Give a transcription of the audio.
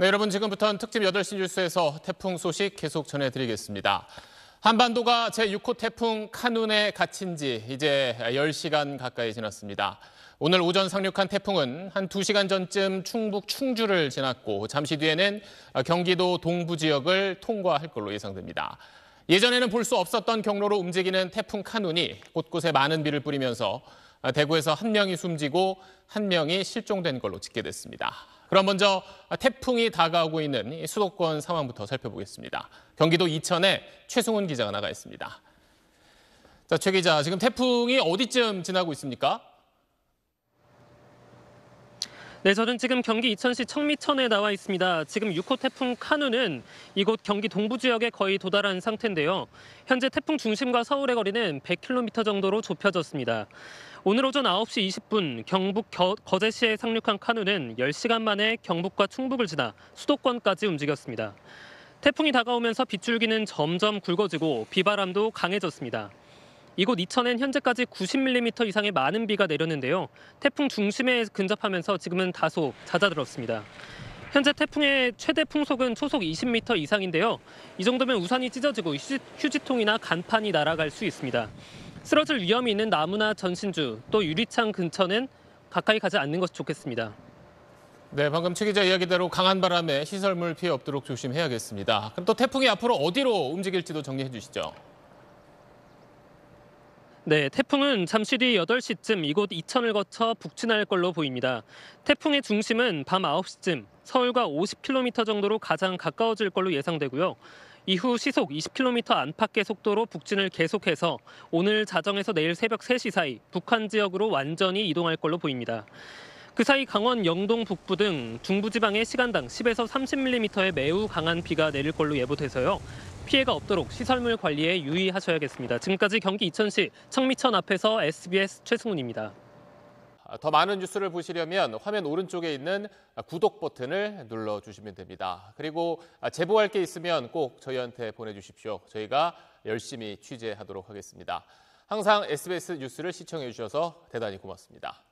네, 여러분 지금부터는 특집 8시 뉴스에서 태풍 소식 계속 전해드리겠습니다. 한반도가 제6호 태풍 카눈에 갇힌 지 이제 10시간 가까이 지났습니다. 오늘 오전 상륙한 태풍은 한 2시간 전쯤 충북 충주를 지났고 잠시 뒤에는 경기도 동부 지역을 통과할 걸로 예상됩니다. 예전에는 볼 수 없었던 경로로 움직이는 태풍 카눈이 곳곳에 많은 비를 뿌리면서 대구에서 한 명이 숨지고 한 명이 실종된 걸로 집계됐습니다. 그럼 먼저 태풍이 다가오고 있는 수도권 상황부터 살펴보겠습니다. 경기도 이천에 최승훈 기자가 나가 있습니다. 자, 최 기자, 지금 태풍이 어디쯤 지나고 있습니까? 네, 저는 지금 경기 이천시 청미천에 나와 있습니다. 지금 6호 태풍 카누는 이곳 경기 동부 지역에 거의 도달한 상태인데요. 현재 태풍 중심과 서울의 거리는 100km 정도로 좁혀졌습니다. 오늘 오전 9시 20분 경북 거제시에 상륙한 카누는 10시간 만에 경북과 충북을 지나 수도권까지 움직였습니다. 태풍이 다가오면서 빗줄기는 점점 굵어지고 비바람도 강해졌습니다. 이곳 이천엔 현재까지 90mm 이상의 많은 비가 내렸는데요. 태풍 중심에 근접하면서 지금은 다소 잦아들었습니다. 현재 태풍의 최대 풍속은 초속 20m 이상인데요. 이 정도면 우산이 찢어지고 휴지통이나 간판이 날아갈 수 있습니다. 쓰러질 위험이 있는 나무나 전신주 또 유리창 근처는 가까이 가지 않는 것이 좋겠습니다. 네, 방금 최 기자 이야기대로 강한 바람에 시설물 피해 없도록 조심해야겠습니다. 그럼 또 태풍이 앞으로 어디로 움직일지도 정리해 주시죠. 네, 태풍은 잠시 뒤 8시쯤 이곳 이천을 거쳐 북진할 걸로 보입니다. 태풍의 중심은 밤 9시쯤 서울과 50km 정도로 가장 가까워질 걸로 예상되고요. 이후 시속 20km 안팎의 속도로 북진을 계속해서 오늘 자정에서 내일 새벽 3시 사이 북한 지역으로 완전히 이동할 걸로 보입니다. 그 사이 강원 영동 북부 등 중부지방에 시간당 10에서 30mm의 매우 강한 비가 내릴 걸로 예보돼서요. 피해가 없도록 시설물 관리에 유의하셔야겠습니다. 지금까지 경기 이천시 청미천 앞에서 SBS 최승훈입니다. 아, 더 많은 뉴스를 보시려면 화면 오른쪽에 있는 구독 버튼을 눌러주시면 됩니다. 그리고 아, 제보할 게 있으면 꼭 저희한테 보내주십시오. 저희가 열심히 취재하도록 하겠습니다. 항상 SBS 뉴스를 시청해 주셔서 대단히 고맙습니다.